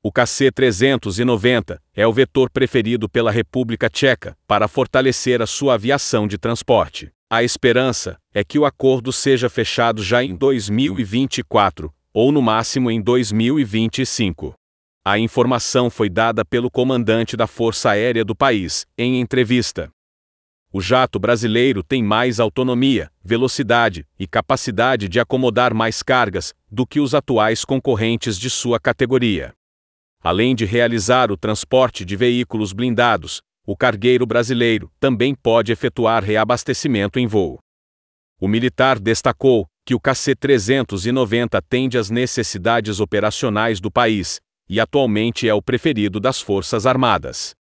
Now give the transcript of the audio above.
O KC-390 é o vetor preferido pela República Tcheca para fortalecer a sua aviação de transporte. A esperança é que o acordo seja fechado já em 2024, ou no máximo em 2025. A informação foi dada pelo comandante da Força Aérea do país, em entrevista. O jato brasileiro tem mais autonomia, velocidade e capacidade de acomodar mais cargas do que os atuais concorrentes de sua categoria. Além de realizar o transporte de veículos blindados, o cargueiro brasileiro também pode efetuar reabastecimento em voo. O militar destacou que o KC-390 atende às necessidades operacionais do país e atualmente é o preferido das Forças Armadas.